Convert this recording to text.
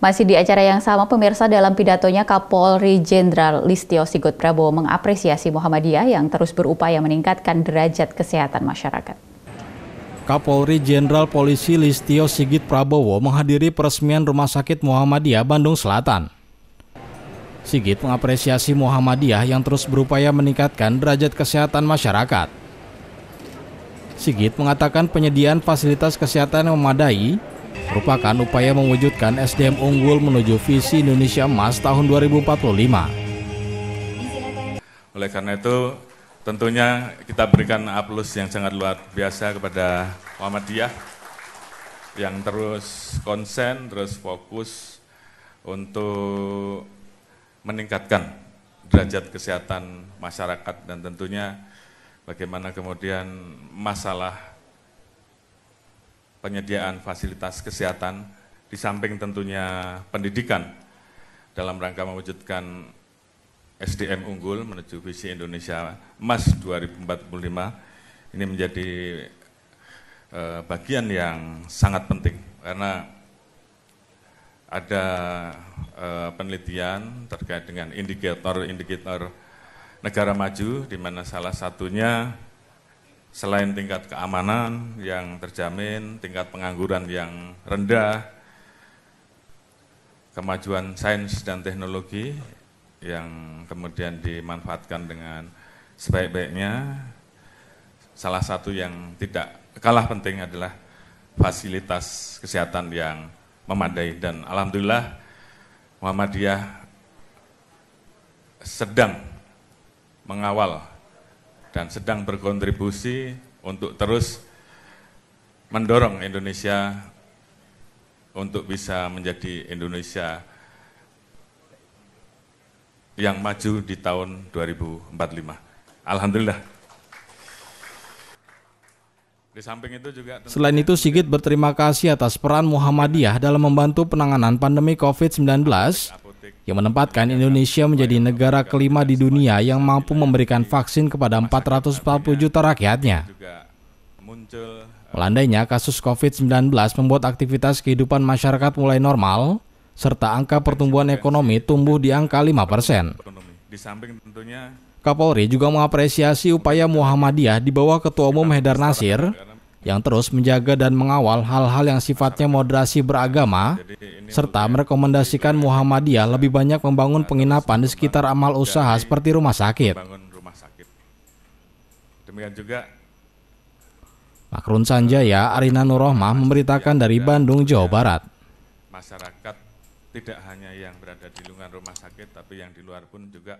Masih di acara yang sama, pemirsa dalam pidatonya Kapolri Jenderal Listio Sigit Prabowo mengapresiasi Muhammadiyah yang terus berupaya meningkatkan derajat kesehatan masyarakat. Kapolri Jenderal Polisi Listio Sigit Prabowo menghadiri peresmian Rumah Sakit Muhammadiyah Bandung Selatan. Sigit mengapresiasi Muhammadiyah yang terus berupaya meningkatkan derajat kesehatan masyarakat. Sigit mengatakan penyediaan fasilitas kesehatan yang memadai merupakan upaya mewujudkan SDM unggul menuju visi Indonesia Emas tahun 2045. Oleh karena itu, tentunya kita berikan aplaus yang sangat luar biasa kepada Muhammadiyah yang terus konsen, terus fokus untuk meningkatkan derajat kesehatan masyarakat dan tentunya bagaimana kemudian masalah penyediaan fasilitas kesehatan, di samping tentunya pendidikan dalam rangka mewujudkan SDM unggul menuju visi Indonesia Emas 2045 ini menjadi eh, bagian yang sangat penting karena ada eh, penelitian terkait dengan indikator-indikator negara maju di mana salah satunya selain tingkat keamanan yang terjamin, tingkat pengangguran yang rendah, kemajuan sains dan teknologi yang kemudian dimanfaatkan dengan sebaik-baiknya. Salah satu yang tidak kalah penting adalah fasilitas kesehatan yang memadai dan alhamdulillah Muhammadiyah sedang mengawal dan sedang berkontribusi untuk terus mendorong Indonesia untuk bisa menjadi Indonesia yang maju di tahun 2045. Alhamdulillah. Di samping itu juga Selain itu Sigit berterima kasih atas peran Muhammadiyah dalam membantu penanganan pandemi COVID-19 yang menempatkan Indonesia menjadi negara kelima di dunia yang mampu memberikan vaksin kepada 440 juta rakyatnya. Melandainya kasus COVID-19 membuat aktivitas kehidupan masyarakat mulai normal, serta angka pertumbuhan ekonomi tumbuh di angka 5 persen. Kapolri juga mengapresiasi upaya Muhammadiyah di bawah Ketua Umum Hedar Nasir yang terus menjaga dan mengawal hal-hal yang sifatnya moderasi beragama, serta merekomendasikan Muhammadiyah ya. lebih banyak membangun penginapan di sekitar amal usaha seperti rumah sakit. Demikian juga Makrun Sanjaya eh, Arina Rohmah, memberitakan dari Bandung, Jawa ya. Barat. Masyarakat tidak hanya yang berada di lingkungan rumah sakit, tapi yang di luar pun juga